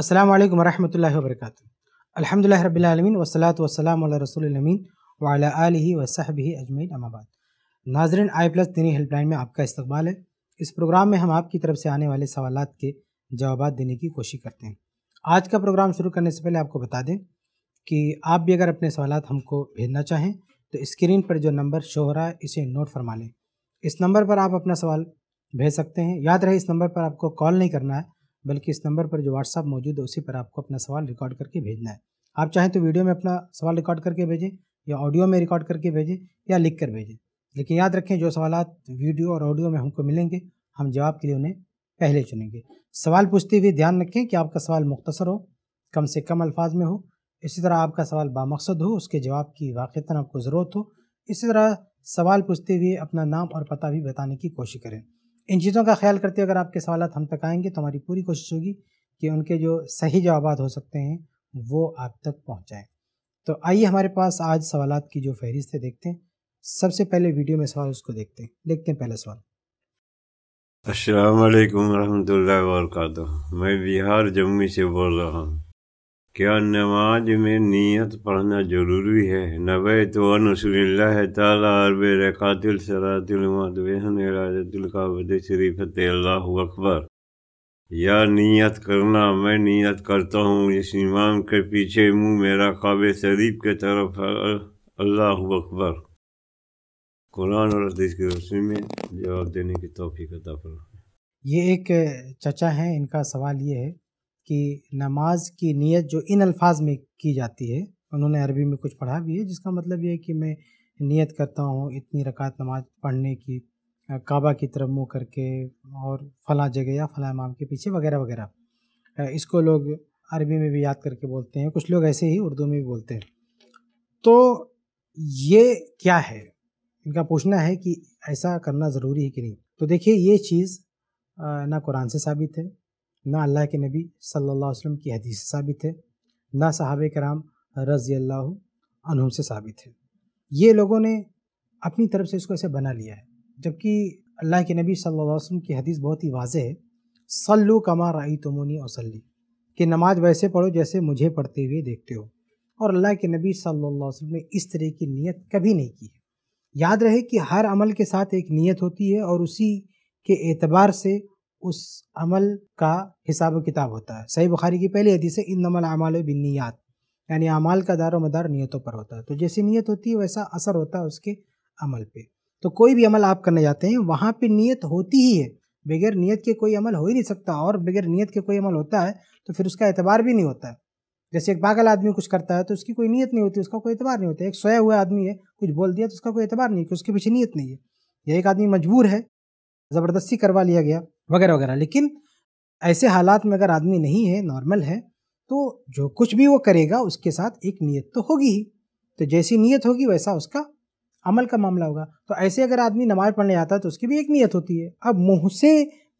अस्सलाम वालेकुम वरहमतुल्लाहि वबरकातुहू अल्हम्दुलिल्लाहि रब्बिल आलमीन वस्सलातु वस्सलाम अला रसूलिल अमीन व अला आलिहि व सहबिहि अजमैन अमाबाद नाजरीन आई प्लस दीनी हेल्पलाइन में आपका इस्तकबाल है इस प्रोग्राम में हम आपकी तरफ से आने वाले सवाल के जवाब देने की कोशिश करते हैं आज का प्रोग्राम शुरू करने से पहले आपको बता दें कि आप भी अगर अपने सवाल हमको भेजना चाहें तो स्क्रीन पर जो नंबर शो हो रहा है इसे नोट फरमा लें इस नंबर पर आप अपना सवाल भेज सकते हैं याद रहे इस नंबर पर आपको कॉल नहीं करना है बल्कि इस नंबर पर जो व्हाट्सअप मौजूद है उसी पर आपको अपना सवाल रिकॉर्ड करके भेजना है आप चाहें तो वीडियो में अपना सवाल रिकॉर्ड करके भेजें या ऑडियो में रिकॉर्ड करके भेजें या लिख कर भेजें लेकिन याद रखें जो सवाल वीडियो और ऑडियो में हमको मिलेंगे हम जवाब के लिए उन्हें पहले चुनेंगे सवाल पूछते हुए ध्यान रखें कि आपका सवाल मुख्तसर हो कम से कम अल्फाज में हो इसी तरह आपका सवाल बामकसद हो उसके जवाब की वाक़ता आपको ज़रूरत हो इसी तरह सवाल पूछते हुए अपना नाम और पता भी बताने की कोशिश करें इन चीज़ों का ख्याल करते हुए अगर आपके सवाल हम तक आएंगे तो हमारी पूरी कोशिश होगी कि उनके जो सही जवाब हो सकते हैं वो आप तक पहुँचाएँ तो आइए हमारे पास आज सवाल की जो फहरिस्त है देखते हैं सबसे पहले वीडियो में सवाल उसको देखते हैं देखते हैं पहला सवाल असलकम वरहमल वर्क मैं बिहार जम्मू से बोल रहा हूँ क्या नमाज में नियत पढ़ना ज़रूरी है नबे तो अरब अल्लाह अकबर या नियत करना मैं नियत करता हूँ इस इमाम के पीछे मुंह मेरा काब शरीफ के तरफ अल्लाह अकबर कुरान और हदीस की रोशनी में जवाब देने की तोफ़ी का फरमा ये एक चचा है इनका सवाल ये है कि नमाज की नीयत जो इन अल्फाज में की जाती है उन्होंने अरबी में कुछ पढ़ा भी है जिसका मतलब ये है कि मैं नियत करता हूँ इतनी रकात नमाज पढ़ने की काबा की तरफ मुँह करके और फला जगह या फला इमाम के पीछे वगैरह वगैरह इसको लोग अरबी में भी याद करके बोलते हैं कुछ लोग ऐसे ही उर्दू में भी बोलते हैं तो ये क्या है इनका पूछना है कि ऐसा करना ज़रूरी है कि नहीं तो देखिए ये चीज़ ना कुरान से साबित है ना अल्लाह के नबी सल्लल्लाहु अलैहि वसल्लम की हदीस से साबित है ना साहब कराम रज़ी अल्लाह अनहुम से साबित है ये लोगों ने अपनी तरफ से इसको ऐसे बना लिया है जबकि अल्लाह के नबी सल्लल्लाहु अलैहि वसल्लम की हदीस बहुत ही वाज है सल्लु कमा रई तुमोनी वसली कि नमाज वैसे पढ़ो जैसे मुझे पढ़ते हुए देखते हो और अल्लाह के नबी सल्लल्लाहु अलैहि वसल्लम ने इस तरह की नीयत कभी नहीं की है याद रहे कि हर अमल के साथ एक नीयत होती है और उसी के एतबार से उस अमल का हिसाब किताब होता है सही बुखारी की पहली हदीस है इन नमल अमाल बिनियात यानी अमाल का दारो मदार नीयतों पर होता है तो जैसी नीयत होती है वैसा असर होता है उसके अमल पे तो कोई भी अमल आप करने जाते हैं वहाँ पे नीयत होती ही है बगैर नीयत के कोई अमल हो ही नहीं सकता और बगैर नीयत के कोई अमल होता है तो फिर उसका एतबार भी नहीं होता है जैसे एक पागल आदमी कुछ करता है तो उसकी कोई नीयत नहीं होती उसका कोई एतबार नहीं होता एक सोया हुआ आदमी है कुछ बोल दिया तो उसका कोई एतबार नहीं कि उसके पीछे नीयत नहीं है या एक आदमी मजबूर है ज़बरदस्ती करवा लिया गया वगैरह वगैरह लेकिन ऐसे हालात में अगर आदमी नहीं है नॉर्मल है तो जो कुछ भी वो करेगा उसके साथ एक नीयत तो होगी ही तो जैसी नीयत होगी वैसा उसका अमल का मामला होगा तो ऐसे अगर आदमी नमाज़ पढ़ने आता है तो उसकी भी एक नीयत होती है अब मुँह से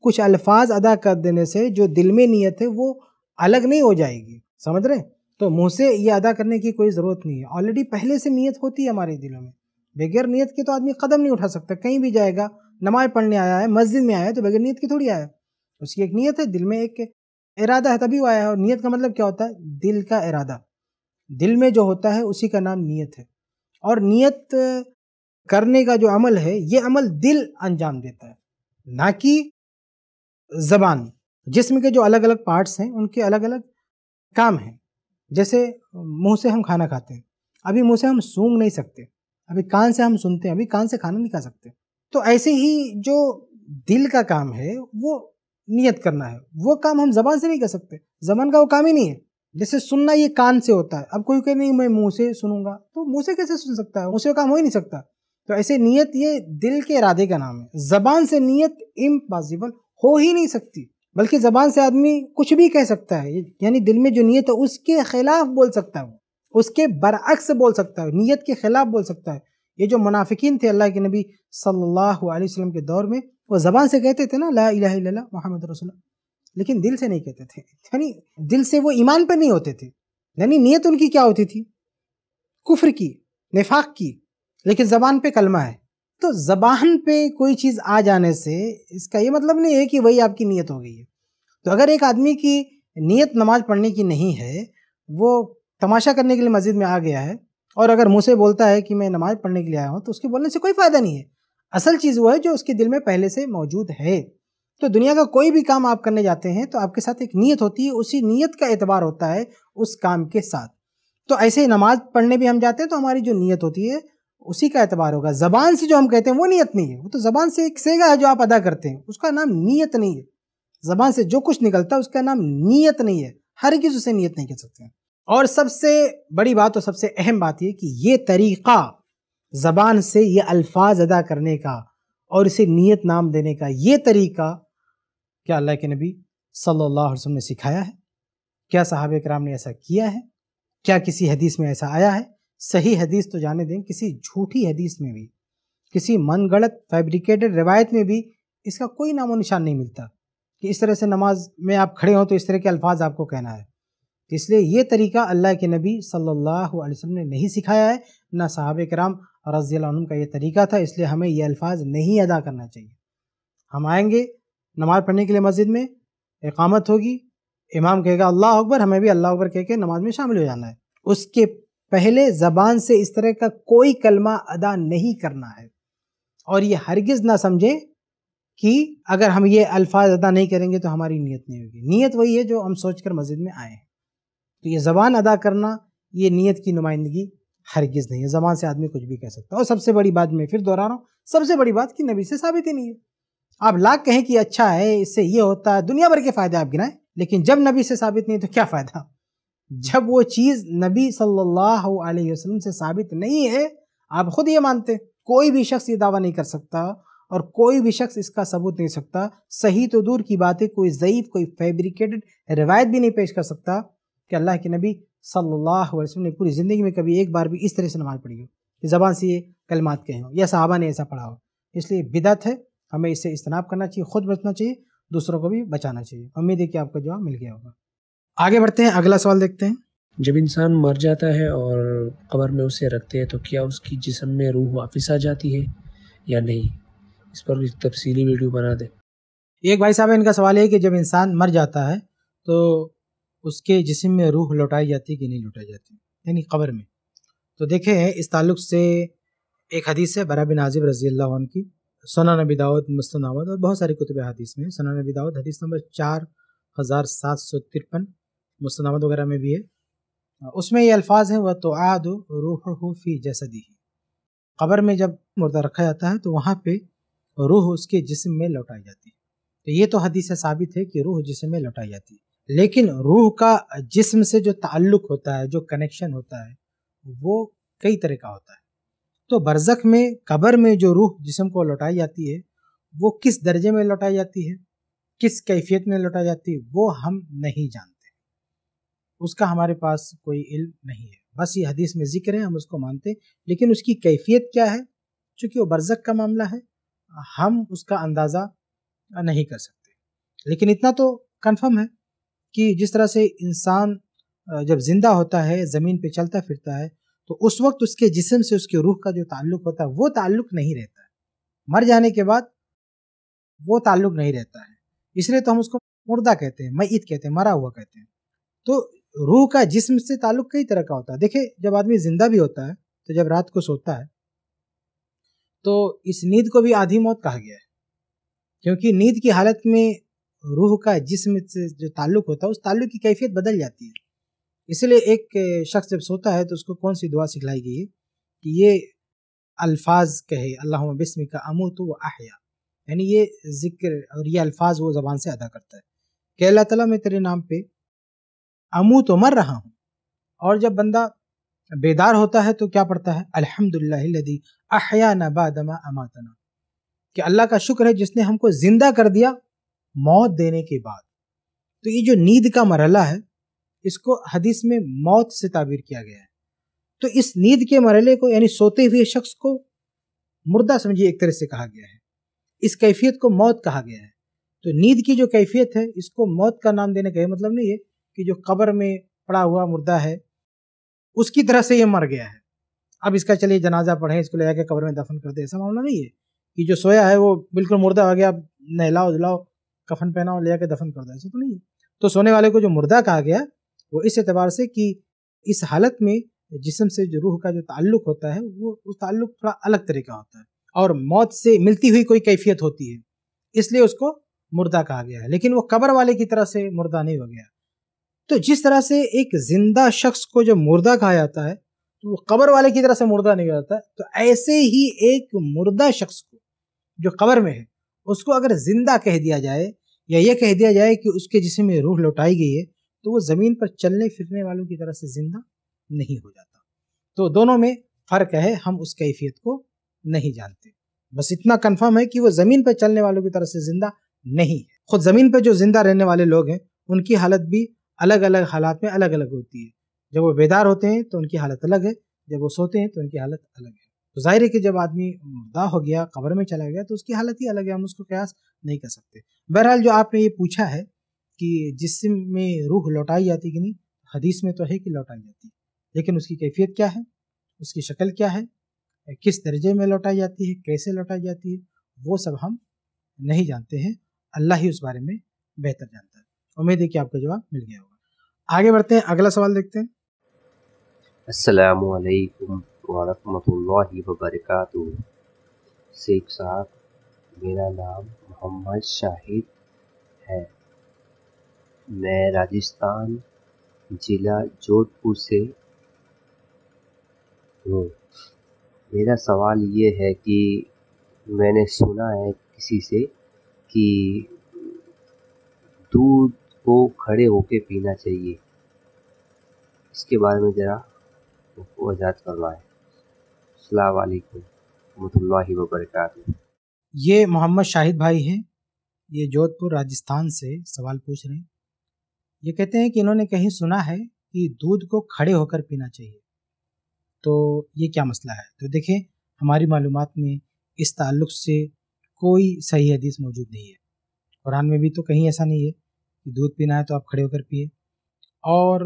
कुछ अल्फाज अदा कर देने से जो दिल में नीयत है वो अलग नहीं हो जाएगी समझ रहे तो मुँह से ये अदा करने की कोई ज़रूरत नहीं है ऑलरेडी पहले से नीयत होती है हमारे दिलों में बगैर नीयत के तो आदमी कदम नहीं उठा सकता कहीं भी जाएगा नमाज पढ़ने आया है मस्जिद में आया है तो बगैर नीयत की थोड़ी आया है उसकी एक नीयत है दिल में एक इरादा है तभी वो आया है और नीयत का मतलब क्या होता है दिल का इरादा दिल में जो होता है उसी का नाम नीयत है और नीयत करने का जो अमल है ये अमल दिल अंजाम देता है ना कि जबान जिसम के जो अलग अलग पार्ट्स हैं उनके अलग अलग काम हैं जैसे मुंह से हम खाना खाते हैं अभी मुंह से हम सूंघ नहीं सकते अभी कान से हम सुनते हैं अभी कान से खाना नहीं खा सकते तो ऐसे ही जो दिल का काम है वो नियत करना है वो काम हम जबान से नहीं कर सकते जबान का वो काम ही नहीं है जैसे सुनना ये कान से होता है अब कोई कहे नहीं मैं मुंह से सुनूंगा तो मुंह से कैसे सुन सकता है मुँह से काम हो ही नहीं सकता तो ऐसे नियत ये दिल के इरादे का नाम है जबान से नियत इम्पॉसिबल हो ही नहीं सकती बल्कि जबान से आदमी कुछ भी कह सकता है यानी दिल में जो नीयत है उसके खिलाफ बोल सकता है उसके बरअक्स बोल सकता है नीयत के खिलाफ बोल सकता है ये जो मुनाफिकीन थे अल्लाह के नबी सल्लल्लाहु अलैहि वसल्लम के दौर में वो ज़बान से कहते थे ना ला इला मोहम्मद रसुल्ला लेकिन दिल से नहीं कहते थे यानी दिल से वो ईमान पर नहीं होते थे यानी नीयत उनकी क्या होती थी कुफ्र की निफाक की लेकिन ज़बान पे कलमा है तो ज़बान पे कोई चीज़ आ जाने से इसका ये मतलब नहीं है कि वही आपकी नीयत हो गई है तो अगर एक आदमी की नीयत नमाज़ पढ़ने की नहीं है वो तमाशा करने के लिए मस्जिद में आ गया है और अगर मुँह से बोलता है कि मैं नमाज पढ़ने के लिए आया हूँ तो उसके बोलने से कोई फ़ायदा नहीं है असल चीज़ वो है जो उसके दिल में पहले से मौजूद है तो दुनिया का कोई भी काम आप करने जाते हैं तो आपके साथ एक नीयत होती है उसी नीयत का एतबार होता है उस काम के साथ तो ऐसे ही नमाज पढ़ने भी हम जाते हैं तो हमारी जो नीयत होती है उसी का एतबार होगा ज़बान से जो हम कहते हैं वो नीयत नहीं है वो तो ज़बान से एक सेगा है जो आप अदा करते हैं उसका नाम नीयत नहीं है ज़बान से जो कुछ निकलता है उसका नाम नीयत नहीं है हर किसी उसे नीयत नहीं कह सकते हैं और सबसे बड़ी बात और सबसे अहम बात यह कि ये तरीक़ा ज़बान से ये अल्फाज अदा करने का और इसे नीयत नाम देने का ये तरीक़ा क्या अल्लाह के नबी सल्लल्लाहु अलैहि वसल्लम ने सिखाया है क्या साहब कराम ने ऐसा किया है क्या किसी हदीस में ऐसा आया है सही हदीस तो जाने दें किसी झूठी हदीस में भी किसी मनगढ़त फैब्रिकेटेड रिवायत में भी इसका कोई नामो निशान नहीं मिलता कि इस तरह से नमाज में आप खड़े हों तो इस तरह के अल्फाज आपको कहना है तो इसलिए ये तरीका अल्लाह के नबी सल्लल्लाहु अलैहि वसल्लम ने नहीं सिखाया है ना साहब कराम रज़ी का ये तरीका था इसलिए हमें ये अल्फाज नहीं अदा करना चाहिए हम आएंगे नमाज़ पढ़ने के लिए मस्जिद में इकामत होगी इमाम कहेगा अल्लाह अकबर हमें भी अल्लाह अकबर कह के नमाज में शामिल हो जाना है उसके पहले ज़बान से इस तरह का कोई कलमा अदा नहीं करना है और ये हरगिज़ ना समझें कि अगर हम ये अल्फाज अदा नहीं करेंगे तो हमारी नीयत नहीं होगी नीयत वही है जो हम सोच कर मस्जिद में आए हैं तो ये ज़बान अदा करना ये नीयत की नुमाइंदगी हरगिज़ नहीं है ज़बान से आदमी कुछ भी कह सकता और सबसे बड़ी बात मैं फिर दोहरा रहा हूँ सबसे बड़ी बात कि नबी से साबित ही नहीं है आप लाख कहें कि अच्छा है इससे ये होता है दुनिया भर के फ़ायदे आप गिनाएं लेकिन जब नबी से साबित नहीं तो क्या फ़ायदा जब वो चीज़ नबी सल्लल्लाहु अलैहि वसल्लम से साबित नहीं है आप खुद ये मानते कोई भी शख्स ये दावा नहीं कर सकता और कोई भी शख्स इसका सबूत नहीं सकता सही तो दूर की बात है कोई ज़यीफ़ कोई फैब्रिकेटेड रिवायत भी नहीं पेश कर सकता कि अल्लाह के नबी सल्लल्लाहु अलैहि वसल्लम ने पूरी ज़िंदगी में कभी एक बार भी इस तरह से नमाज़ पढ़ी हो कि ज़बान से ये कलमात कहे हों या साहबा ने ऐसा पढ़ा हो इसलिए बिदत है हमें इससे इजतनाब करना चाहिए खुद बचना चाहिए दूसरों को भी बचाना चाहिए उम्मीद है कि आपका जवाब मिल गया होगा आगे बढ़ते हैं अगला सवाल देखते हैं जब इंसान मर जाता है और कबर में उसे रखते हैं तो क्या उसकी जिसम में रूह वापस आ जाती है या नहीं इस पर भी तफसीली वीडियो बना दें एक भाई साहब इनका सवाल है कि जब इंसान मर जाता है तो उसके जिसम में रूह लौटाई जाती कि नहीं लौटाई जाती यानी कब्र में तो देखें इस ताल्लुक से एक हदीस है बरा बिन आजिब रजी अल्लाह की सना नबी दाऊद मुस्तनावद और बहुत सारी कुतब हदीस में सना नबी दाऊद हदीस नंबर चार हज़ार सात सौ तिरपन मुस्तनावद वगैरह में भी है उसमें ये अल्फाज हैं वह तो आद रूह फ़ी जसदी कब्र में जब मुर्दा रखा जाता है तो वहाँ पर रूह उसके जिसम में लौटाई जाती है तो ये तो हदीस साबित है कि रूह जिसम में लौटाई जाती है लेकिन रूह का जिस्म से जो ताल्लुक होता है जो कनेक्शन होता है वो कई तरह का होता है तो बरजख में कबर में जो रूह जिसम को लौटाई जाती है वो किस दर्जे में लौटाई जाती है किस कैफियत में लौटाई जाती है वो हम नहीं जानते उसका हमारे पास कोई इल्म नहीं है बस ये हदीस में जिक्र है हम उसको मानते लेकिन उसकी कैफियत क्या है चूँकि वो बरजक का मामला है हम उसका अंदाज़ा नहीं कर सकते लेकिन इतना तो कन्फर्म है कि जिस तरह से इंसान जब ज़िंदा होता है ज़मीन पे चलता फिरता है तो उस वक्त उसके जिसम से उसके रूह का जो ताल्लुक होता है वो ताल्लुक नहीं रहता है मर जाने के बाद वो ताल्लुक नहीं रहता है इसलिए तो हम उसको मुर्दा कहते हैं मईद कहते हैं मरा हुआ कहते हैं तो रूह का जिसम से ताल्लुक कई तरह का होता है देखिए जब आदमी ज़िंदा भी होता है तो जब रात को सोता है तो इस नींद को भी आधी मौत कहा गया है क्योंकि नींद की हालत में रूह का जिसम से जो ताल्लुक होता है उस ताल्लुक की कैफियत बदल जाती है इसलिए एक शख्स जब सोता है तो उसको कौन सी दुआ सिखलाई गई है कि ये अल्फाज कहे अल्लाह बसमी का अमो तो वह आहया यानी ये जिक्र और ये अल्फाज वो ज़बान से अदा करता है कि अल्लाह तला मैं तेरे नाम पे अमू तो मर रहा हूँ और जब बंदा बेदार होता है तो क्या पढ़ता है अलहमदिल्लादी अहया नबादमा अमातना कि अल्लाह का शुक्र है जिसने हमको ज़िंदा कर दिया मौत देने के बाद तो ये जो नींद का मरहला है इसको हदीस में मौत से ताबीर किया गया है तो इस नींद के मरहले को यानी सोते हुए शख्स को मुर्दा समझिए एक तरह से कहा गया है इस कैफियत को मौत कहा गया है तो नींद की जो कैफियत है इसको मौत का नाम देने का मतलब नहीं है कि जो कब्र में पड़ा हुआ मुर्दा है उसकी तरह से ये मर गया है अब इसका चलिए जनाजा पढ़ें इसको ले जाकर कब्र में दफन कर दे ऐसा मामला नहीं है कि जो सोया है वो बिल्कुल मुर्दा हो गया अब नहलाओ धुलाओ कफन पहनाओ ले आके दफन कर दो ऐसा तो नहीं है तो सोने वाले को जो मुर्दा कहा गया वो इस एतबार से कि इस हालत में जिसम से जो रूह का जो ताल्लुक होता है वो उस ताल्लुक थोड़ा अलग तरह का होता है और मौत से मिलती हुई कोई कैफियत होती है इसलिए उसको मुर्दा कहा गया है लेकिन वो कबर वाले की तरह से मुर्दा नहीं हो गया तो जिस तरह से एक जिंदा शख्स को जब मुर्दा कहा जाता है तो वो कबर वाले की तरह से मुर्दा नहीं हो जाता तो ऐसे ही एक मुर्दा शख्स को जो कबर में है उसको अगर जिंदा कह दिया जाए या यह कह दिया जाए कि उसके जिसम में रूह लौटाई गई है तो वो ज़मीन पर चलने फिरने वालों की तरह से ज़िंदा नहीं हो जाता तो दोनों में फ़र्क है हम उस कैफियत को नहीं जानते बस इतना कन्फर्म है कि वो ज़मीन पर चलने वालों की तरह से ज़िंदा नहीं है खुद ज़मीन पर जो ज़िंदा रहने वाले लोग हैं उनकी हालत भी अलग अलग हालात में अलग अलग होती है जब वो बेदार होते हैं तो उनकी हालत अलग है जब वो सोते हैं तो उनकी हालत अलग है तो जाहिर है कि जब आदमी मुर्दा हो गया कब्र में चला गया तो उसकी हालत ही अलग है हम उसको कयास नहीं कर सकते बहरहाल जो आपने ये पूछा है कि जिसम में रूह लौटाई जाती कि नहीं हदीस में तो है कि लौटाई जाती लेकिन उसकी कैफियत क्या है उसकी शक्ल क्या है किस दर्जे में लौटाई जाती है कैसे लौटाई जाती है वो सब हम नहीं जानते हैं अल्लाह ही उस बारे में बेहतर जानता है उम्मीद है कि आपको जवाब मिल गया होगा आगे बढ़ते हैं अगला सवाल देखते हैं असलकम वरहमतुल्लाहि वबरक़ शेख साहब मेरा नाम मोहम्मद शाहिद है मैं राजस्थान ज़िला जोधपुर से हूँ मेरा सवाल ये है कि मैंने सुना है किसी से कि दूध को खड़े होके पीना चाहिए इसके बारे में ज़रा वजात करवाएं वरहमल वबरक ये मोहम्मद शाहिद भाई हैं ये जोधपुर राजस्थान से सवाल पूछ रहे हैं ये कहते हैं कि इन्होंने कहीं सुना है कि दूध को खड़े होकर पीना चाहिए तो ये क्या मसला है तो देखें हमारी मालूम में इस ताल्लुक़ से कोई सही हदीस मौजूद नहीं है कुरान में भी तो कहीं ऐसा नहीं है कि दूध पीना है तो आप खड़े होकर पिए और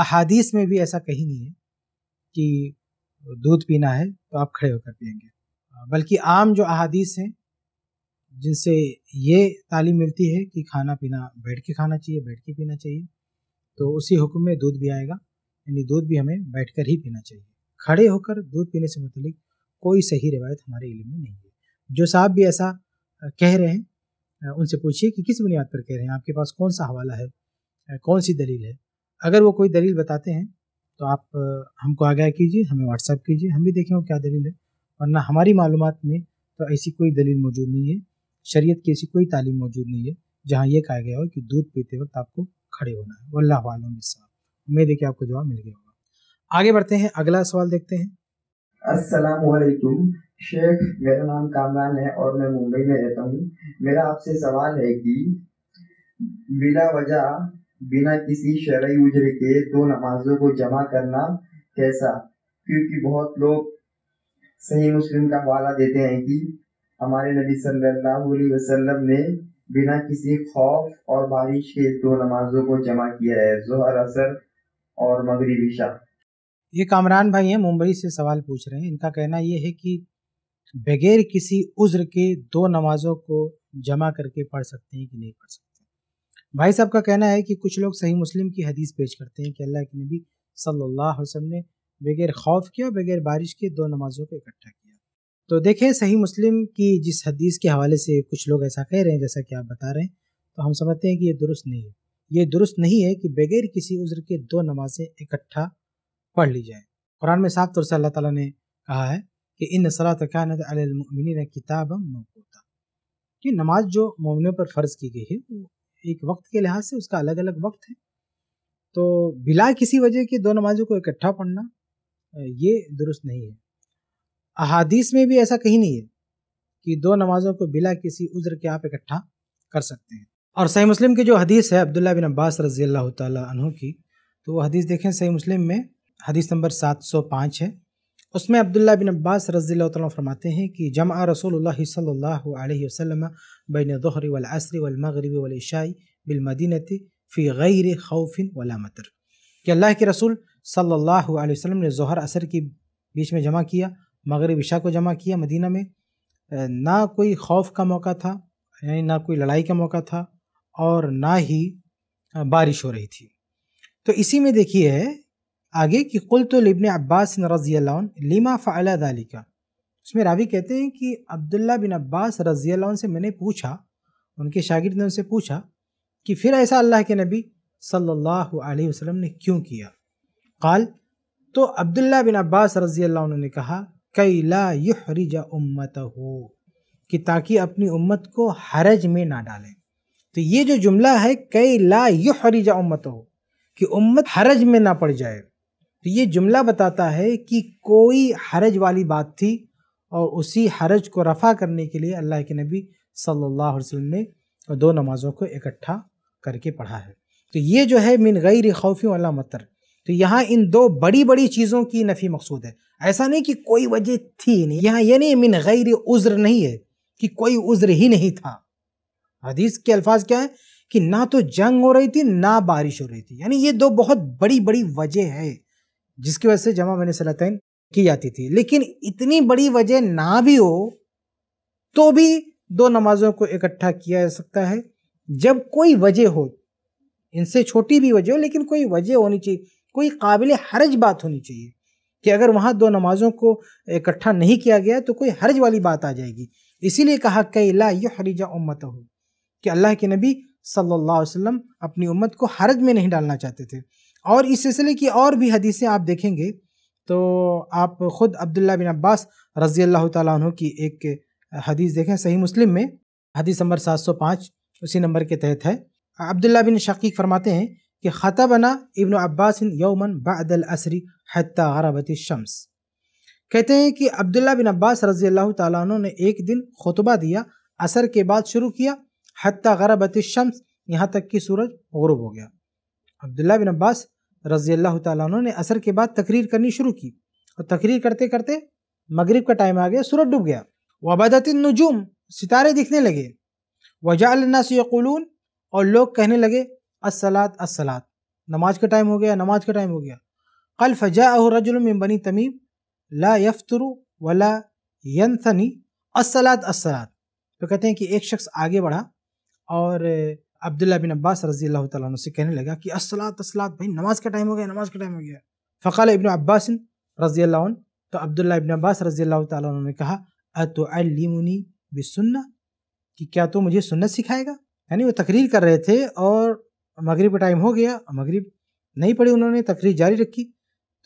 अहादीस में भी ऐसा कहीं नहीं है कि दूध पीना है तो आप खड़े होकर पियेंगे बल्कि आम जो अहादीस हैं जिनसे ये तालीम मिलती है कि खाना पीना बैठ के खाना चाहिए बैठ के पीना चाहिए तो उसी हुक्म में दूध भी आएगा यानी दूध भी हमें बैठ कर ही पीना चाहिए खड़े होकर दूध पीने से मतलब कोई सही रिवायत हमारे इलम में नहीं है जो साहब भी ऐसा कह रहे हैं उनसे पूछिए कि किस बुनियाद पर कह रहे हैं आपके पास कौन सा हवाला है कौन सी दलील है अगर वो कोई दलील बताते हैं तो आप हमको आगाह कीजिए हमें व्हाट्सअप कीजिए हम भी देखें वो क्या दलील है वरना हमारी मालूम में तो ऐसी कोई दलील मौजूद नहीं है शरीयत की ऐसी कोई तालीम मौजूद नहीं है जहाँ ये कहा गया हो कि दूध पीते वक्त आपको खड़े होना है वल्लाह आलम उम्मीद है कि आपको जवाब मिल गया होगा आगे बढ़ते हैं अगला सवाल देखते हैं वालेकुम शेख मेरा नाम कामरान है और मैं मुंबई में रहता हूँ मेरा आपसे सवाल है कि बिना वजह बिना किसी शरा उजरे के दो नमाजों को जमा करना कैसा क्योंकि बहुत लोग सही मुस्लिम का हवाला देते हैं कि हमारे नबी सल्लल्लाहु अलैहि वसल्लम ने बिना किसी खौफ और बारिश के दो नमाजों को जमा किया है जोहर असर और मगरब ईशा ये कामरान भाई हैं मुंबई से सवाल पूछ रहे हैं इनका कहना ये है कि बगैर किसी उज्र के दो नमाजों को जमा करके पढ़ सकते हैं कि नहीं पढ़ सकते भाई साहब का कहना है कि कुछ लोग सही मुस्लिम की हदीस पेश करते हैं कि अल्लाह के नबी सल्लल्लाहु अलैहि वसल्लम ने बगैर खौफ किया बगैर बारिश के दो नमाजों को इकट्ठा किया तो देखें सही मुस्लिम की जिस हदीस के हवाले से कुछ लोग ऐसा कह रहे हैं जैसा कि आप बता रहे हैं तो हम समझते हैं कि ये दुरुस्त नहीं है ये दुरुस्त नहीं है कि बगैर किसी उज्र के दो नमाजें इकट्ठा पढ़ ली जाए कुरान में साफ तौर से अल्लाह ताला ने कहा है कि इन सलात किताब मौकूता कि नमाज जो मोमिनों पर फ़र्ज़ की गई है वो एक वक्त के लिहाज से उसका अलग अलग वक्त है तो बिला किसी वजह के दो नमाजों को इकट्ठा पढ़ना ये दुरुस्त नहीं है अहादीस में भी ऐसा कहीं नहीं है कि दो नमाजों को बिला किसी उज्र के आप इकट्ठा कर सकते हैं और सही मुस्लिम की जो हदीस है अब्दुल्ला बिन अब्बास रजी अल्लाह तु की तो वो हदीस देखें सही मुस्लिम में हदीस नंबर 705 है उसमें अब्दुल्ला बिन अब्बास रज़ी फरमाते हैं कि जमा रसोल सल्ला वसम बिन दोहर वसर वमगरब वलशाई बिलमदीनत फ़ी गैर खौफिन वला मतर कि अल्लाह के रसूल सल्लल्लाहु अलैहि वसल्लम ने जहर असर के बीच में जमा किया मगरब शाह को जमा किया मदीना में ना कोई खौफ का मौका था यानी ना कोई लड़ाई का मौका था और ना ही बारिश हो रही थी तो इसी में देखिए आगे कि कुल तो लिबन अब्बास रज़ी लिमा फ़ाला का उसमें रावी कहते हैं कि अब्दुल्ला बिन अब्बास रज़ी से मैंने पूछा उनके शागिर्द ने उनसे पूछा कि फिर ऐसा अल्लाह के नबी सल्लल्लाहु अलैहि वसल्लम ने क्यों किया काल तो अब्दुल्ला बिन अब्बास रज़ी ने कहा कई ला युहरिजा उम्मत हो कि ताकि अपनी उम्मत को हरज में ना डालें तो ये जो जुमला है कई ला युहरिजा उम्मत हो कि उम्मत हरज में ना पड़ जाए तो ये जुमला बताता है कि कोई हरज वाली बात थी और उसी हरज को रफ़ा करने के लिए अल्लाह के नबी सल्लल्लाहु अलैहि वसल्लम ने दो नमाज़ों को इकट्ठा करके पढ़ा है तो ये जो है मिन गैर खौफी वाला मतर तो यहाँ इन दो बड़ी बड़ी चीज़ों की नफ़ी मकसूद है ऐसा नहीं कि कोई वजह थी नहीं यहाँ ये नहीं मिन गैर उज़्र नहीं है कि कोई उज़्र ही नहीं था हदीस के अल्फाज क्या है कि ना तो जंग हो रही थी ना बारिश हो रही थी यानी ये दो बहुत बड़ी बड़ी वजह है जिसकी वजह से जमा मैंने सलातैन की जाती थी लेकिन इतनी बड़ी वजह ना भी हो तो भी दो नमाजों को इकट्ठा किया जा सकता है जब कोई वजह हो इनसे छोटी भी वजह हो लेकिन कोई वजह होनी चाहिए कोई काबिल हरज बात होनी चाहिए कि अगर वहाँ दो नमाजों को इकट्ठा नहीं किया गया तो कोई हर्ज वाली बात आ जाएगी इसीलिए कहा कई ला ये हरीजा उम्मत हो कि अल्लाह के नबी सल्लल्लाहु अलैहि वसल्लम अपनी उम्मत को हरज में नहीं डालना चाहते थे और इस सिलसिले की और भी हदीसें आप देखेंगे तो आप ख़ुद अब्दुल्ला बिन अब्बास रज़ी अल्लाह तु की एक हदीस देखें सही मुस्लिम में हदीस नंबर 705 उसी नंबर के तहत है अब्दुल्ला बिन शकीक फरमाते हैं कि ख़तबना इबन अब्बास यौमन बदल असरी हत्या गरबती शम्स कहते हैं कि अब्दुल्ला बिन अब्बास रज़ी अल्लाह तु ने एक दिन खुतबा दिया असर के बाद शुरू किया हत्या गरबती शम्स यहाँ तक कि सूरज गरूब हो गया अब्दुल्ला बिन अब्बास रजी अल्लाह तु ने असर के बाद तकरीर करनी शुरू की और तकरीर करते करते मगरब का टाइम आ गया सूरज डूब गया वबादतिन नजूम सितारे दिखने लगे वजालनासकूलून और लोग कहने लगे असलात असलात नमाज का टाइम हो गया नमाज का टाइम हो गया कल फ़जा रजुलम बनी तमीम ला यफ्तरु वला यनथनी असलात असलात तो कहते हैं कि एक शख्स आगे बढ़ा और अब्दुल्ला बिन अब्बास रजी अल्लाह तु से कहने लगा कि असलात असलात भाई नमाज का टाइम हो गया नमाज का टाइम हो गया फ़काल इबन अब्बास रजी अल्लाह तो अब्दुल्ला इबन अब्बास रजी अल्लाह तु ने कहा अतुअलिमुनी बिसुन्ना कि क्या तो मुझे सुन्नत सिखाएगा यानी वो तकरीर कर रहे थे और मगरिब का टाइम हो गया मगरिब नहीं पढ़ी उन्होंने तकरीर जारी रखी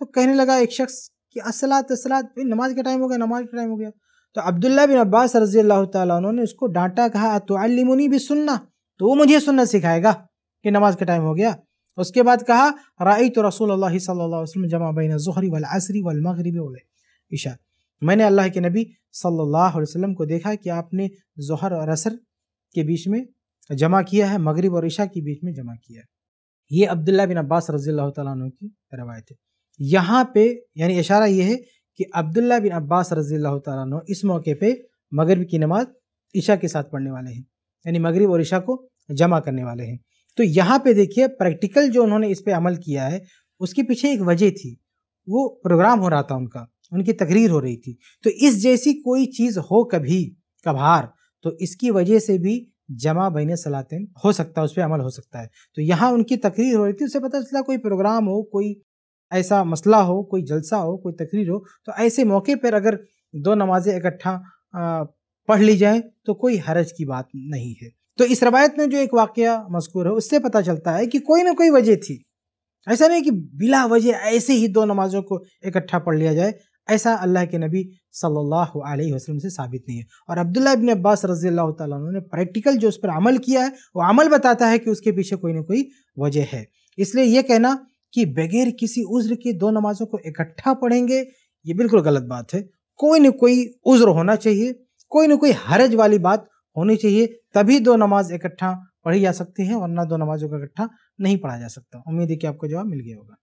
तो कहने लगा एक शख्स कि असलात असलात भाई नमाज का टाइम हो गया नमाज का टाइम हो गया तो अब्दुल्ला बिन अब्बास रजी अल्लाह तु ने उसको डांटा कहा तो भी सुनना तो वो मुझे सुनना सिखाएगा कि नमाज का टाइम हो गया उसके बाद कहा राई तो रसूल अल्लाह जमा बैन जहरी वल असरी वल मगरब वल ईशा मैंने अल्लाह के नबी सल्लल्लाहु अलैहि वसल्लम को देखा कि आपने जहर और असर के बीच में जमा किया है मगरब और ईशा के बीच में जमा किया है ये अब्दुल्ला बिन अब्बास रजी अल्लाह तु की रवायत है यहाँ पे यानी इशारा ये है कि अब्दुल्ला बिन अब्बास रजी अल्लाह तु इस मौके पर मगरब की नमाज ईशा के साथ पढ़ने वाले हैं यानी मगरब और ईशा को जमा करने वाले हैं तो यहाँ पे देखिए प्रैक्टिकल जो उन्होंने इस पर अमल किया है उसके पीछे एक वजह थी वो प्रोग्राम हो रहा था उनका उनकी तकरीर हो रही थी तो इस जैसी कोई चीज़ हो कभी कभार तो इसकी वजह से भी जमा बहन सलातिन हो सकता है उस पर अमल हो सकता है तो यहाँ उनकी तकरीर हो रही थी उससे पता चला कोई प्रोग्राम हो कोई ऐसा मसला हो कोई जलसा हो कोई तकरीर हो तो ऐसे मौके पर अगर दो नमाजें इकट्ठा पढ़ ली जाए तो कोई हरज की बात नहीं है तो इस रवायत में जो एक वाक्य मस्कूर है उससे पता चलता है कि कोई ना कोई वजह थी ऐसा नहीं कि बिला वजह ऐसे ही दो नमाजों को इकट्ठा पढ़ लिया जाए ऐसा अल्लाह के नबी सल्लल्लाहु अलैहि वसल्लम से साबित नहीं है और अब्दुल्ला इबन अब्बास रजी अल्लाह ने प्रैक्टिकल जो उस पर अमल किया है वो अमल बताता है कि उसके पीछे कोई ना कोई वजह है इसलिए ये कहना कि बगैर किसी उज्र के दो नमाजों को इकट्ठा पढ़ेंगे ये बिल्कुल गलत बात है कोई ना कोई उज्र होना चाहिए कोई ना कोई हरज वाली बात होनी चाहिए तभी दो नमाज इकट्ठा पढ़ी जा सकती है वरना दो नमाजों का इकट्ठा नहीं पढ़ा जा सकता उम्मीद है कि आपको जवाब मिल गया होगा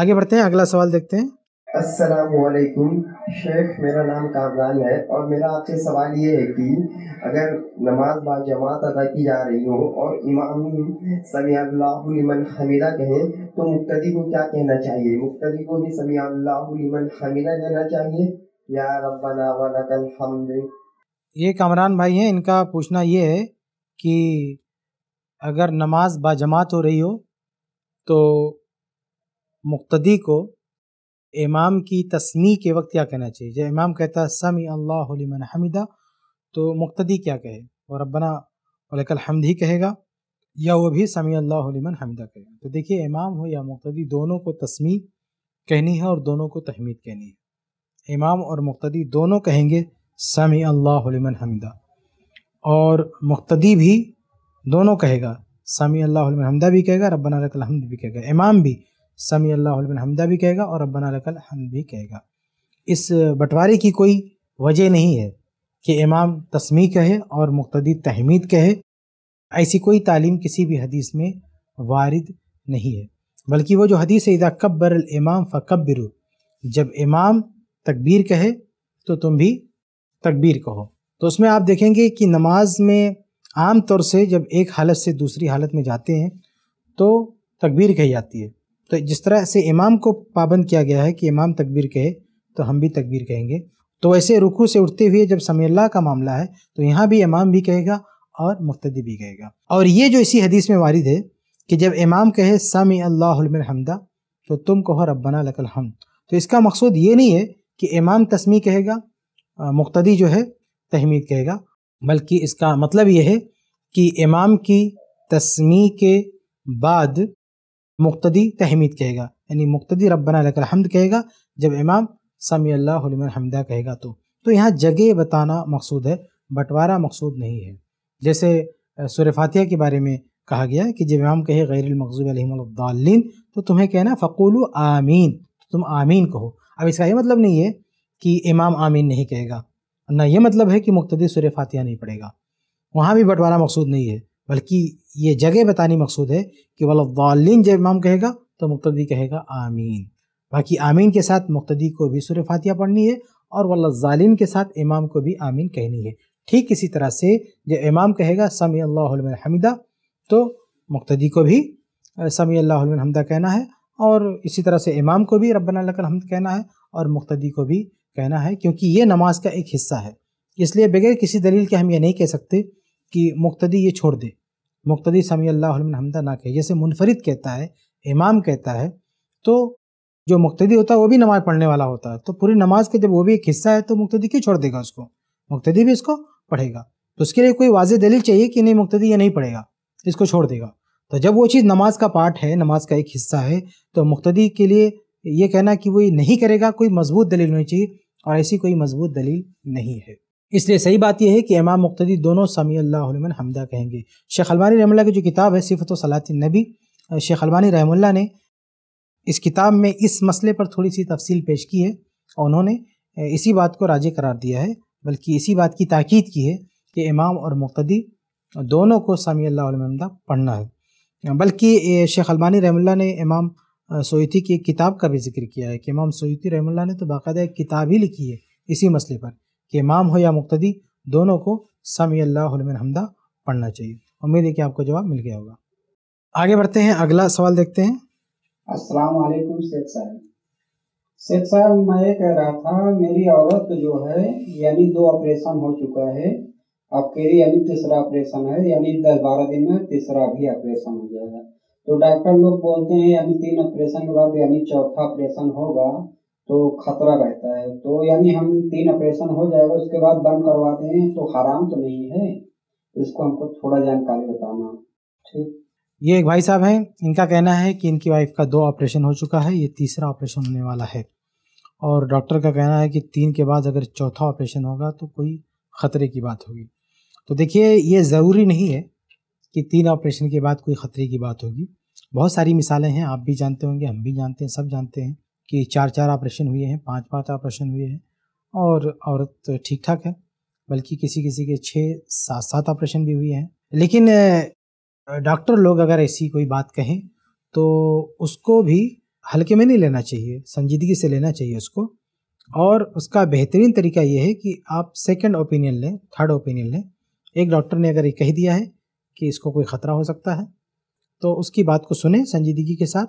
आगे बढ़ते हैं अगला सवाल देखते हैं असलकुम शेख मेरा नाम कामरान है और मेरा आपसे सवाल ये है कि अगर नमाज बाद जमात अदा की जा रही हो और इमाम समीमन हमीदा कहें तो मुक्तदी को क्या कहना चाहिए मुक्तदी को भी समीमन हमीदा कहना चाहिए या रबाना वाला कल हमद ये कामरान भाई हैं इनका पूछना ये है कि अगर नमाज बाजमात हो रही हो तो मुक्तदी को इमाम की तस्मी के वक्त क्या कहना चाहिए जब इमाम कहता है समी अल्लाह हमिदा तो मुक्तदी क्या कहे और रबना वलकल हमदी कहेगा या वो भी समी अल्लाह हमिदा कहेगा तो देखिए इमाम हो या मुक्तदी दोनों को तस्मी कहनी है और दोनों को तहमीद कहनी है इमाम और मुक्तदी दोनों कहेंगे समी लिमन हमदा और मुख्तदी भी दोनों कहेगा समी लिमन हमदा भी कहेगा रब्बना लकल हमद भी कहेगा इमाम भी समी लिमन हमदा भी कहेगा और रब्बना लकल हमद भी कहेगा इस बंटवारे की कोई वजह नहीं है कि इमाम तस्मी कहे और मुख्तदी तहमीद कहे ऐसी कोई तालीम किसी भी हदीस में वारद नहीं है बल्कि वो जो हदीस है इदा कब्बर इमाम फ़कबिर जब इमाम तकबीर कहे तो तुम भी तकबीर कहो तो उसमें आप देखेंगे कि नमाज में आम तौर से जब एक हालत से दूसरी हालत में जाते हैं तो तकबीर कही जाती है तो जिस तरह से इमाम को पाबंद किया गया है कि इमाम तकबीर कहे तो हम भी तकबीर कहेंगे तो ऐसे रुकू से उठते हुए जब समील्ला का मामला है तो यहाँ भी इमाम भी कहेगा और मुख्तदी भी कहेगा और ये जो इसी हदीस में वारिद है कि जब इमाम कहे समी हमदा तो तुम कहो रब्बना लकल हम तो इसका मकसद ये नहीं है कि इमाम तस्मी कहेगा मुक्तदी जो है तहमीद कहेगा बल्कि इसका मतलब यह है कि इमाम की तस्मी के बाद मुक्तदी तहमीद कहेगा यानी मुक्तदी रब्बना लकल हमद कहेगा जब इमाम समी अल्लाह हमदा कहेगा तो तो यहाँ जगह बताना मकसूद है बंटवारा मकसूद नहीं है जैसे सुरफातिया के बारे में कहा गया है कि जब इमाम कहे गैरमकूब तो तुम्हें कहना फ़कुल आमीन तो तुम आमीन कहो अब इसका यह मतलब नहीं है कि इमाम आमीन नहीं कहेगा ना ये मतलब है कि मुक्तदी सुर फातिहा नहीं पढ़ेगा वहाँ भी बंटवारा मकसूद नहीं है बल्कि ये जगह बतानी मकसूद है कि वालीन जब इमाम कहेगा तो मुक्तदी कहेगा आमीन बाकी आमीन के साथ मुक्तदी को भी सुर फातिहा पढ़नी है और वल्लालिन के साथ इमाम को भी आमीन कहनी है ठीक इसी तरह से जब इमाम कहेगा समी हमीदा तो मुक्तदी को भी समी हमदा कहना है और इसी तरह से इमाम को भी रबन हमद कहना है और मुक्तदी को भी कहना है क्योंकि ये नमाज का एक हिस्सा है इसलिए बगैर किसी दलील के हम ये नहीं कह सकते कि मुक्तदी ये छोड़ दे मुक्तदी समी हमदा ना कहे जैसे मुनफरद कहता है इमाम कहता है तो जो मुक्तदी होता है वो भी नमाज़ पढ़ने वाला होता है तो पूरी नमाज का जब वो भी एक हिस्सा है तो मुक्तदी क्यों छोड़ देगा उसको मुक्तदी भी इसको पढ़ेगा तो उसके लिए कोई वाज दलील चाहिए कि नहीं मुक्तदी ये नहीं पढ़ेगा इसको छोड़ देगा तो जब वो चीज़ नमाज का पार्ट है नमाज का एक हिस्सा है तो मुक्तदी के लिए ये कहना कि वो ये नहीं करेगा कोई मजबूत दलील होनी चाहिए और ऐसी कोई मजबूत दलील नहीं है इसलिए सही बात यह है कि इमाम मुख्तदी दोनों समी अल्लाहमन हमदा कहेंगे शेख अलवानी रहमल्ला की जो किताब है सिफत सलात नबी शेख अलवानी रहमल्ला ने इस किताब में इस मसले पर थोड़ी सी तफसील पेश की है और उन्होंने इसी बात को राज़ी करार दिया है बल्कि इसी बात की ताकीद की है कि इमाम और मुख्तदी दोनों को समी अल्लाहमदा पढ़ना है बल्कि शेख अलवानी रहमल्ला ने इमाम सोयती की एक किताब का भी जिक्र किया है कि इमाम सोयती रहमल्ला ने तो बाकायदा एक किताब ही लिखी है इसी मसले पर कि इमाम हो या मुख्तदी दोनों को समी अल्लाहमन हमदा पढ़ना चाहिए उम्मीद है कि आपको जवाब मिल गया होगा आगे बढ़ते हैं अगला सवाल देखते हैं वालेकुम शेख साहब शेख साहब मैं ये कह रहा था मेरी औरत जो है यानी दो ऑपरेशन हो चुका है अब केरी यानी तीसरा ऑपरेशन है यानी दस बारह दिन में तीसरा भी ऑपरेशन हो जाएगा तो डॉक्टर लोग बोलते हैं यानी तीन ऑपरेशन के बाद यानी चौथा ऑपरेशन होगा तो खतरा रहता है तो यानी हम तीन ऑपरेशन हो जाएगा उसके बाद बंद करवाते हैं तो हराम तो नहीं है इसको हमको थोड़ा जानकारी बताना ठीक ये एक भाई साहब हैं इनका कहना है कि इनकी वाइफ का दो ऑपरेशन हो चुका है ये तीसरा ऑपरेशन होने वाला है और डॉक्टर का कहना है कि तीन के बाद अगर चौथा ऑपरेशन होगा तो कोई ख़तरे की बात होगी तो देखिए ये ज़रूरी नहीं है कि तीन ऑपरेशन के बाद कोई ख़तरे की बात होगी बहुत सारी मिसालें हैं आप भी जानते होंगे हम भी जानते हैं सब जानते हैं कि चार चार ऑपरेशन हुए हैं पांच पांच ऑपरेशन हुए हैं और औरत तो ठीक ठाक है बल्कि किसी किसी के छः सात सात ऑपरेशन भी हुए हैं लेकिन डॉक्टर लोग अगर ऐसी कोई बात कहें तो उसको भी हल्के में नहीं लेना चाहिए संजीदगी से लेना चाहिए उसको और उसका बेहतरीन तरीका ये है कि आप सेकंड ओपिनियन लें थर्ड ओपिनियन लें एक डॉक्टर ने अगर ये कह दिया है कि इसको कोई ख़तरा हो सकता है तो उसकी बात को सुने संजीदगी के साथ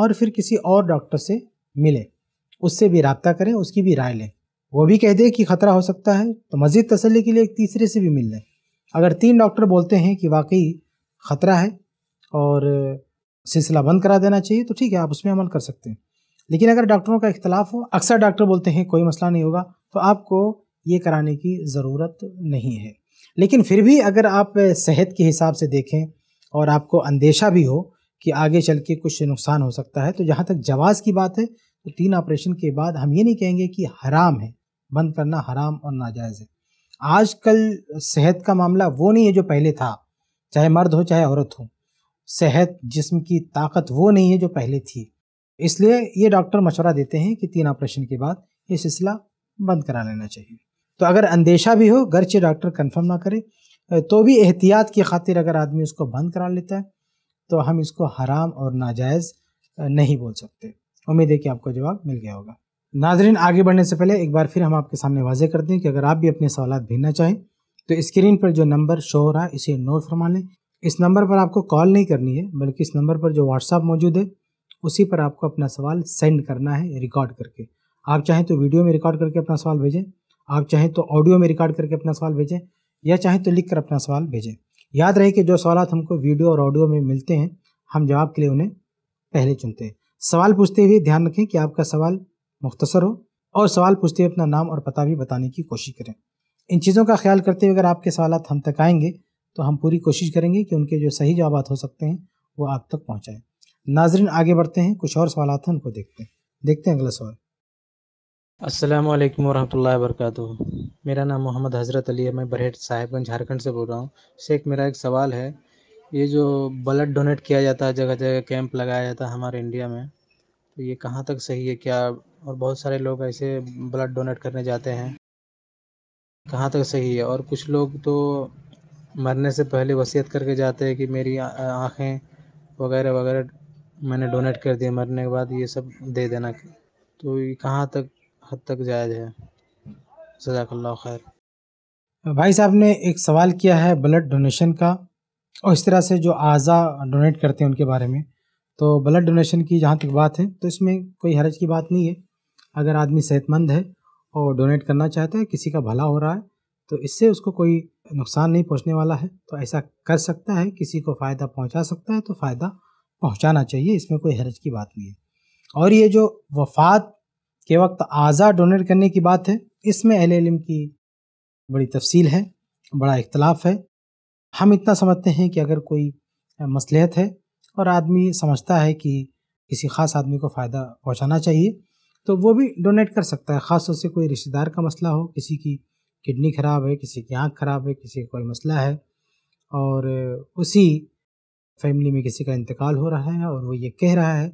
और फिर किसी और डॉक्टर से मिले उससे भी रबता करें उसकी भी राय लें वो भी कह दे कि ख़तरा हो सकता है तो मज़ीद तसली के लिए एक तीसरे से भी मिल लें अगर तीन डॉक्टर बोलते हैं कि वाकई ख़तरा है और सिलसिला बंद करा देना चाहिए तो ठीक है आप उसमें अमल कर सकते हैं लेकिन अगर डॉक्टरों का इख्तलाफ हो अक्सर डॉक्टर बोलते हैं कोई मसला नहीं होगा तो आपको ये कराने की ज़रूरत नहीं है लेकिन फिर भी अगर आप सेहत के हिसाब से देखें और आपको अंदेशा भी हो कि आगे चल के कुछ नुकसान हो सकता है तो जहाँ तक जवाज़ की बात है तो तीन ऑपरेशन के बाद हम ये नहीं कहेंगे कि हराम है बंद करना हराम और नाजायज़ है आजकल सेहत का मामला वो नहीं है जो पहले था चाहे मर्द हो चाहे औरत हो सेहत जिस्म की ताकत वो नहीं है जो पहले थी इसलिए ये डॉक्टर मशवरा देते हैं कि तीन ऑपरेशन के बाद ये सिलसिला बंद करा लेना चाहिए तो अगर अंदेशा भी हो घर से डॉक्टर कंफर्म ना करे तो भी एहतियात की खातिर अगर आदमी उसको बंद करा लेता है तो हम इसको हराम और नाजायज़ नहीं बोल सकते उम्मीद है कि आपको जवाब मिल गया होगा नाजरीन आगे बढ़ने से पहले एक बार फिर हम आपके सामने वाजे कर दें कि अगर आप भी अपने सवाल भेजना चाहें तो स्क्रीन पर जो नंबर शो हो रहा है इसे नोट फरमा लें इस नंबर पर आपको कॉल नहीं करनी है बल्कि इस नंबर पर जो व्हाट्सअप मौजूद है उसी पर आपको अपना सवाल सेंड करना है रिकॉर्ड करके आप चाहें तो वीडियो में रिकॉर्ड करके अपना सवाल भेजें आप चाहें तो ऑडियो में रिकॉर्ड करके अपना सवाल भेजें या चाहें तो लिख कर अपना सवाल भेजें याद रहे कि जो सवाल हमको वीडियो और ऑडियो में मिलते हैं हम जवाब के लिए उन्हें पहले चुनते हैं सवाल पूछते हुए ध्यान रखें कि आपका सवाल मुख्तसर हो और सवाल पूछते हुए अपना नाम और पता भी बताने की कोशिश करें इन चीज़ों का ख्याल करते हुए अगर आपके सवाल हम तक आएंगे तो हम पूरी कोशिश करेंगे कि उनके जो सही जवाब हो सकते हैं वो आप तक पहुँचाएँ नाजरन आगे बढ़ते हैं कुछ और सवाल हैं उनको देखते हैं देखते हैं अगला सवाल अस्सलाम वालेकुम वरहमतुल्लाहि मेरा नाम मोहम्मद हज़रत अली है मैं बरहेट साहिबगंज झारखंड से बोल रहा हूँ शेख मेरा एक सवाल है ये जो ब्लड डोनेट किया जाता है जगह जगह कैंप लगाया जाता है हमारे इंडिया में तो ये कहाँ तक सही है क्या और बहुत सारे लोग ऐसे ब्लड डोनेट करने जाते हैं कहाँ तक सही है और कुछ लोग तो मरने से पहले वसीयत करके जाते हैं कि मेरी आँखें वगैरह वगैरह मैंने डोनेट कर दिए मरने के बाद ये सब दे देना तो ये कहाँ तक हद तक जायज़ है जजाकल्ला खैर भाई साहब ने एक सवाल किया है ब्लड डोनेशन का और इस तरह से जो आज़ा डोनेट करते हैं उनके बारे में तो ब्लड डोनेशन की जहाँ तक बात है तो इसमें कोई हरज की बात नहीं है अगर आदमी सेहतमंद है और डोनेट करना चाहता है किसी का भला हो रहा है तो इससे उसको कोई नुकसान नहीं पहुँचने वाला है तो ऐसा कर सकता है किसी को फ़ायदा पहुँचा सकता है तो फ़ायदा पहुँचाना चाहिए इसमें कोई हरज की बात नहीं है और ये जो वफात के वक्त आज़ा डोनेट करने की बात है इसमें इलम की बड़ी तफसील है बड़ा इख्तलाफ है हम इतना समझते हैं कि अगर कोई मसलहत है और आदमी समझता है कि किसी ख़ास आदमी को फ़ायदा पहुंचाना चाहिए तो वो भी डोनेट कर सकता है ख़ास तौर से कोई रिश्तेदार का मसला हो किसी की किडनी ख़राब है किसी की आँख ख़राब है किसी का कोई मसला है और उसी फैमिली में किसी का इंतकाल हो रहा है और वो ये कह रहा है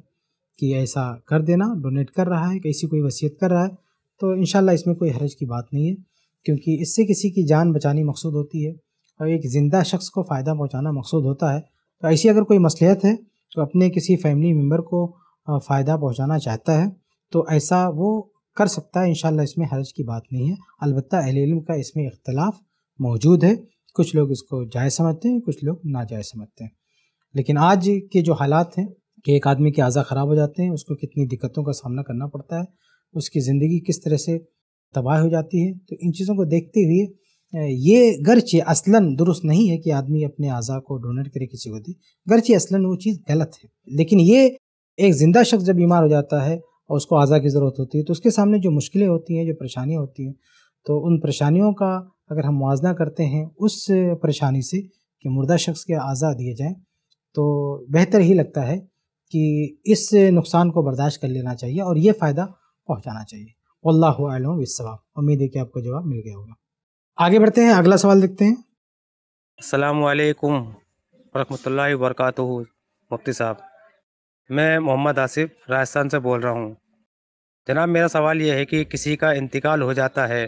कि ऐसा कर देना डोनेट कर रहा है किसी कोई वसीयत कर रहा है तो इन इसमें कोई हरज की बात नहीं है क्योंकि इससे किसी की जान बचानी मकसूद होती है और एक ज़िंदा शख्स को फ़ायदा पहुँचाना मकसूद होता है तो ऐसी अगर कोई मसलियत है तो अपने किसी फैमिली मेम्बर को फ़ायदा पहुँचाना चाहता है तो ऐसा वो कर सकता है इन इसमें हरज की बात नहीं है अलबत् अहल का इसमें इख्तलाफ मौजूद है कुछ लोग इसको जायज़ समझते हैं कुछ लोग नाजायज़ समझते हैं लेकिन आज के जो हालात हैं कि एक आदमी के अज़ा ख़राब हो जाते हैं उसको कितनी दिक्कतों का सामना करना पड़ता है उसकी ज़िंदगी किस तरह से तबाह हो जाती है तो इन चीज़ों को देखते हुए ये गरचे असलन दुरुस्त नहीं है कि आदमी अपने अज़ा को डोनेट करे किसी को दे गरचे असलन वो चीज़ गलत है लेकिन ये एक ज़िंदा शख्स जब बीमार हो जाता है और उसको अज़ा की ज़रूरत होती है तो उसके सामने जो मुश्किलें होती हैं जो परेशानियाँ होती हैं तो उन परेशानियों का अगर हम मुआजना करते हैं उस परेशानी से कि मुर्दा शख्स के अज़ा दिए जाएँ तो बेहतर ही लगता है कि इस नुकसान को बर्दाश्त कर लेना चाहिए और ये फ़ायदा पहुँचाना चाहिए वल्लाम इसवाब उम्मीद है कि आपको जवाब मिल गया होगा आगे बढ़ते हैं अगला सवाल देखते हैं असलकम वरहमल वर्क मुफ्ती साहब मैं मोहम्मद आसिफ राजस्थान से बोल रहा हूँ जनाब मेरा सवाल यह है कि किसी का इंतकाल हो जाता है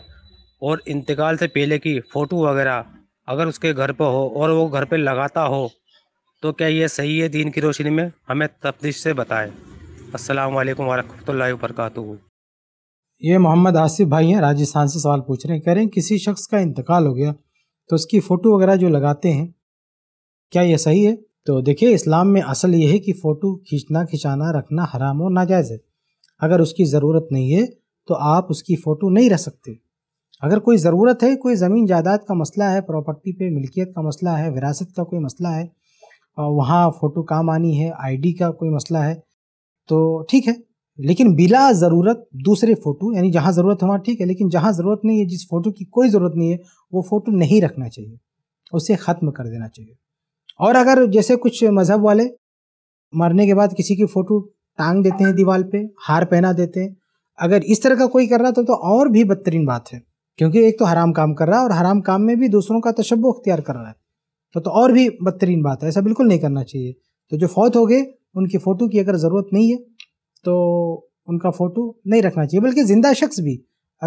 और इंतकाल से पहले की फ़ोटो वगैरह अगर उसके घर पर हो और वो घर पर लगाता हो तो क्या यह सही है दीन की रोशनी में हमें तफ्तीश से बताएं अस्सलाम वालेकुम वरहमतुल्लाहि वबरकातुहू ये मोहम्मद आसिफ भाई हैं राजस्थान से सवाल पूछ रहे हैं कह रहे हैं किसी शख्स का इंतकाल हो गया तो उसकी फ़ोटो वगैरह जो लगाते हैं क्या यह सही है तो देखिए इस्लाम में असल यह है कि फ़ोटो खींचना खिंचाना रखना हराम और नाजायज़ है अगर उसकी ज़रूरत नहीं है तो आप उसकी फ़ोटो नहीं रख सकते अगर कोई ज़रूरत है कोई ज़मीन जायदाद का मसला है प्रॉपर्टी पे मिल्कियत का मसला है विरासत का कोई मसला है वहाँ फ़ोटो काम आनी है आईडी का कोई मसला है तो ठीक है लेकिन बिला ज़रूरत दूसरे फ़ोटो यानी जहाँ ज़रूरत है वहाँ ठीक है लेकिन जहाँ ज़रूरत नहीं है जिस फ़ोटो की कोई ज़रूरत नहीं है वो फ़ोटो नहीं रखना चाहिए उसे ख़त्म कर देना चाहिए और अगर जैसे कुछ मज़हब वाले मरने के बाद किसी की फ़ोटो टांग देते हैं दीवार पे हार पहना देते हैं अगर इस तरह का कोई कर रहा था तो, तो और भी बदतरीन बात है क्योंकि एक तो हराम काम कर रहा है और हराम काम में भी दूसरों का तशब अख्तियार कर रहा है तो, तो और भी बदतरीन बात है ऐसा बिल्कुल नहीं करना चाहिए तो जो फौत हो गए उनकी फ़ोटो की अगर ज़रूरत नहीं है तो उनका फ़ोटो नहीं रखना चाहिए बल्कि ज़िंदा शख्स भी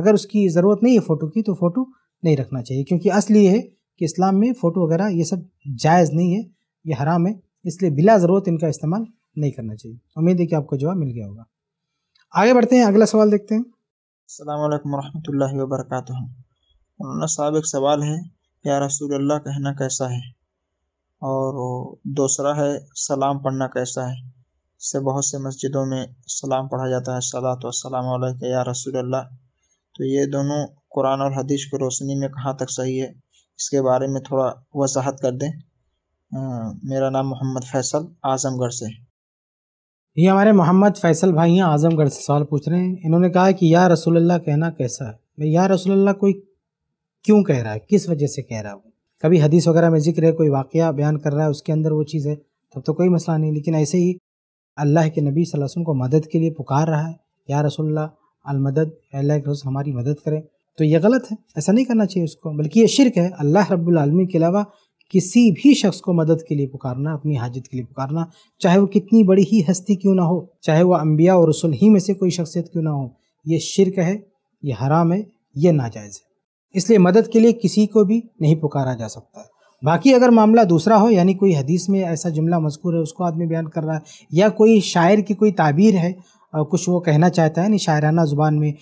अगर उसकी ज़रूरत नहीं है फ़ोटो की तो फ़ोटो नहीं रखना चाहिए क्योंकि असल ये है कि इस्लाम में फ़ोटो वगैरह ये सब जायज़ नहीं है ये हराम है इसलिए बिला ज़रूरत इनका इस्तेमाल नहीं करना चाहिए उम्मीद है कि आपको जवाब मिल गया होगा आगे बढ़ते हैं अगला सवाल देखते हैं अल्लाम वरहमल वर्क उन्होंने सबक सवाल है या रसूल अल्लाह कहना कैसा है और दूसरा है सलाम पढ़ना कैसा है इससे बहुत से मस्जिदों में सलाम पढ़ा जाता है सलात वसलाम या रसूल अल्लाह तो ये दोनों कुरान और हदीस की रोशनी में कहाँ तक सही है इसके बारे में थोड़ा वजाहत कर दें आ, मेरा नाम मोहम्मद फैसल आजमगढ़ से ये हमारे मोहम्मद फैसल भाई हैं आजमगढ़ से सवाल पूछ रहे हैं इन्होंने कहा है कि या रसूल अल्लाह कहना कैसा है या रसूल अल्लाह कोई क्यों कह रहा है किस वजह से कह रहा है कभी हदीस वगैरह में जिक्र है कोई वाक़ बयान कर रहा है उसके अंदर वो चीज़ है तब तो कोई मसला नहीं लेकिन ऐसे ही अल्लाह के नबी वसल्लम को मदद के लिए पुकार रहा है या रसोल्ला अलमदद अल्लाह के रसूल हमारी मदद करें तो ये गलत है ऐसा नहीं करना चाहिए उसको बल्कि ये शिरक है अल्लाह रब्लमी के अलावा किसी भी शख्स को मदद के लिए पुकारना अपनी हाजत के लिए पुकारना चाहे वो कितनी बड़ी ही हस्ती क्यों ना हो चाहे वो अम्बिया और रसुल ही में से कोई शख्सियत क्यों ना हो ये शिरक है ये हराम है ये नाजायज़ है इसलिए मदद के लिए किसी को भी नहीं पुकारा जा सकता है बाकी अगर मामला दूसरा हो यानी कोई हदीस में ऐसा जुमला मजकूर है उसको आदमी बयान कर रहा है या कोई शायर की कोई ताबीर है कुछ वो कहना चाहता है नहीं शायराना ज़ुबान में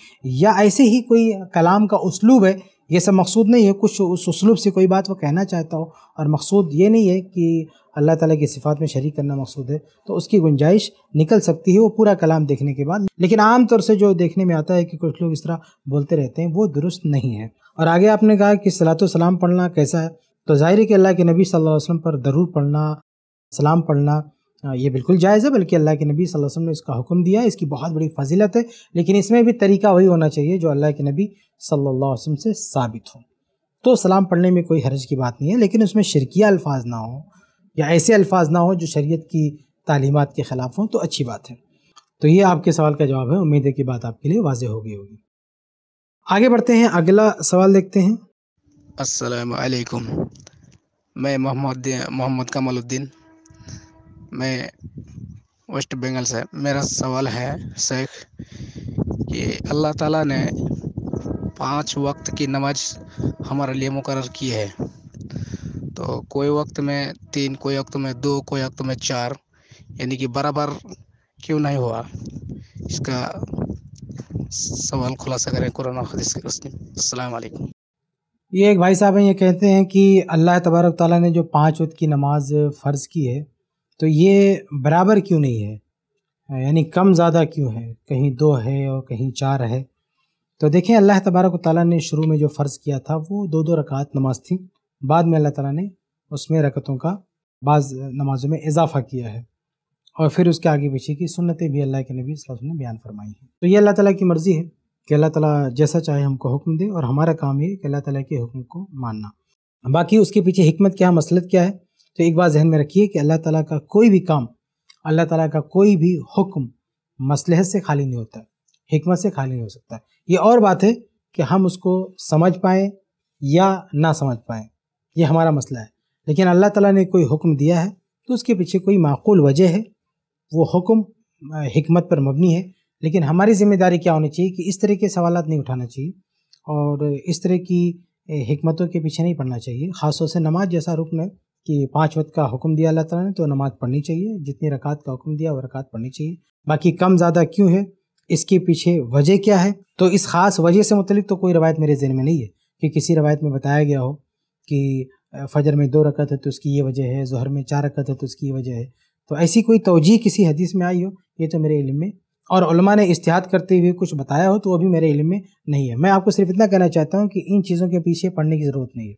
या ऐसे ही कोई कलाम का उसलूब है ये सब मकसूद नहीं है कुछ उस उसलूब से कोई बात वो कहना चाहता हो और मकसूद ये नहीं है कि अल्लाह ताला की सिफात में शरीक करना मकसूद है तो उसकी गुंजाइश निकल सकती है वो पूरा कलाम देखने के बाद लेकिन आम तौर से जो देखने में आता है कि कुछ लोग इस तरह बोलते रहते हैं वो दुरुस्त नहीं है और आगे आपने कहा कि सलात सलाम पढ़ना कैसा है तो ज़ाहिर है कि अल्लाह के नबी सल्लल्लाहु अलैहि वसल्लम पर ज़रूर पढ़ना सलाम पढ़ना ये बिल्कुल जायज़ है बल्कि अल्लाह के नबी सल्लल्लाहु अलैहि वसल्लम ने इसका हुक्म दिया है इसकी बहुत बड़ी फजीलत है लेकिन इसमें भी तरीका वही होना चाहिए जो अल्लाह के नबी सल्लल्लाहु अलैहि वसल्लम से साबित हो तो सलाम पढ़ने में कोई हर्ज की बात नहीं है लेकिन उसमें शिरकिया अल्फाज ना हो या ऐसे अल्फाज ना हो जो शरीयत की तालीमत के ख़िलाफ़ हों तो अच्छी बात है तो ये आपके सवाल का जवाब है उम्मीद है कि बात आपके लिए वाजे हो गई होगी आगे बढ़ते हैं अगला सवाल देखते हैं असलकुम मैं मोहम्मद मोहम्मद कमलुद्दीन मैं वेस्ट बंगाल से मेरा सवाल है शेख कि अल्लाह ताला ने पांच वक्त की नमाज हमारे लिए मुकर की है तो कोई वक्त में तीन कोई वक्त में दो कोई वक्त में चार यानी कि बराबर क्यों नहीं हुआ इसका सवाल खुलासा करें कुरान हदीस की रोशनी असलकम ये एक भाई साहब हैं ये कहते हैं कि अल्लाह तबारक ताली ने जो पाँच वक्त की नमाज फ़र्ज़ की है तो ये बराबर क्यों नहीं है यानी कम ज़्यादा क्यों है कहीं दो है और कहीं चार है तो देखें अल्लाह तबारक ताली ने शुरू में जो फ़र्ज़ किया था वो दो दो रकात नमाज थी बाद में अल्लाह ताली ने उसमें रकतों का बाज़ नमाज़ों में इजाफ़ा किया है और फिर उसके आगे पीछे की सुन्नतें भी अल्लाह के नबी ने बयान फरमाई हैं तो ये अल्लाह ताला की मर्ज़ी है कि अल्लाह ताला जैसा चाहे हमको हुक्म दे और हमारा काम ये कि अल्लाह ताला के हुक्म को मानना बाकी उसके पीछे हमत क्या मसलत क्या है तो एक बात जहन में रखिए कि अल्लाह ताला का कोई भी काम अल्लाह ताला का कोई भी हुक्म मसलहत से खाली नहीं होता हमत से खाली नहीं हो सकता ये और बात है कि हम उसको समझ पाएँ या ना समझ पाएँ ये हमारा मसला है लेकिन अल्लाह ताला ने कोई हुक्म दिया है तो उसके पीछे कोई माकूल वजह है वो हुक्म हमत पर मबनी है लेकिन हमारी जिम्मेदारी क्या होनी चाहिए कि इस तरह के सवाल नहीं उठाना चाहिए और इस तरह की हमतों के पीछे नहीं पढ़ना चाहिए ख़ासतौर से नमाज जैसा रुकन है कि पाँच वक्त का हुक्म दिया अल्लाह तला ने तो नमाज पढ़नी चाहिए जितनी रकात का हुक्म दिया वो रकात पढ़नी चाहिए बाकी कम ज़्यादा क्यों है इसके पीछे वजह क्या है तो इस ख़ास वजह से मुतलिक तो कोई रवायत मेरे जहन में नहीं है कि किसी रवायत में बताया गया हो कि फ़जर में दो रकत है तो उसकी ये वजह है जहर में चार रकत है तो उसकी ये वजह है तो ऐसी कोई तोजी किसी हदीस में आई हो ये तो मेरे इल्म में और उलमा ने इस्तेहाद करते हुए कुछ बताया हो तो वो भी मेरे इल्म में नहीं है मैं आपको सिर्फ इतना कहना चाहता हूँ कि इन चीज़ों के पीछे पढ़ने की ज़रूरत नहीं है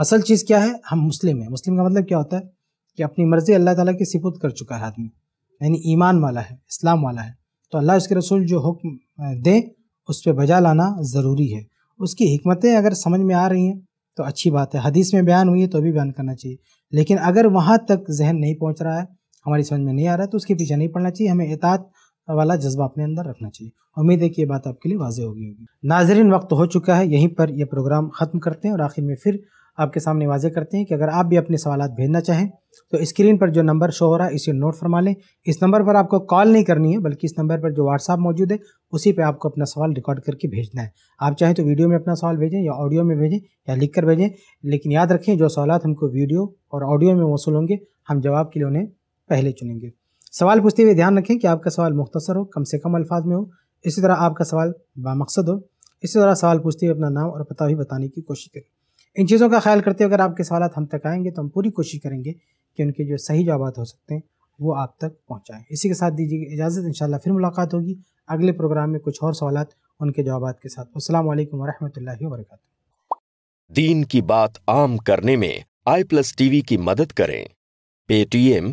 असल चीज़ क्या है हम मुस्लिम हैं मुस्लिम का मतलब क्या होता है कि अपनी मर्ज़ी अल्लाह ताला के सिपुत कर चुका है आदमी यानी ईमान वाला है इस्लाम वाला है तो अल्लाह उसके रसूल जो हुक्म दें उस पर बजा लाना ज़रूरी है उसकी हमतें अगर समझ में आ रही हैं तो अच्छी बात है हदीस में बयान हुई है तो भी बयान करना चाहिए लेकिन अगर वहाँ तक जहन नहीं पहुँच रहा है हमारी समझ में नहीं आ रहा है तो उसके पीछे नहीं पड़ना चाहिए हमें एतात वाला जज्बा अपने अंदर रखना चाहिए उम्मीद है कि ये बात आपके लिए वाजह होगी होगी नाजरीन वक्त हो चुका है यहीं पर यह प्रोग्राम ख़त्म करते हैं और आखिर में फिर आपके सामने वाजे करते हैं कि अगर आप भी अपने सवाल भेजना चाहें तो स्क्रीन पर जो नंबर शो हो रहा है इसे नोट फरमा लें इस नंबर पर आपको कॉल नहीं करनी है बल्कि इस नंबर पर जो व्हाट्सअप मौजूद है उसी पर आपको अपना सवाल रिकॉर्ड करके भेजना है आप चाहें तो वीडियो में अपना सवाल भेजें या ऑडियो में भेजें या लिख कर भेजें लेकिन याद रखें जो सवाल हमको वीडियो और ऑडियो में मौसू होंगे हम जवाब के लिए उन्हें पहले चुनेंगे सवाल पूछते हुए ध्यान रखें कि आपका सवाल मुख्तसर हो कम से कम अल्फाज में हो इसी तरह आपका सवाल बामकसद हो इसी तरह सवाल पूछते हुए अपना नाम और पता भी बताने की कोशिश करें इन चीज़ों का ख्याल करते हुए अगर आपके सवाल हम तक आएंगे तो हम पूरी कोशिश करेंगे कि उनके जो सही जवाब हो सकते हैं वो आप तक पहुँचाएँ इसी के साथ दीजिए इजाज़त इन फिर मुलाकात होगी अगले प्रोग्राम में कुछ और सवाल उनके जवाब के साथ असल वरहमल वर्क दीन की बात आम करने में आई प्लस टीवी की मदद करें पेटीएम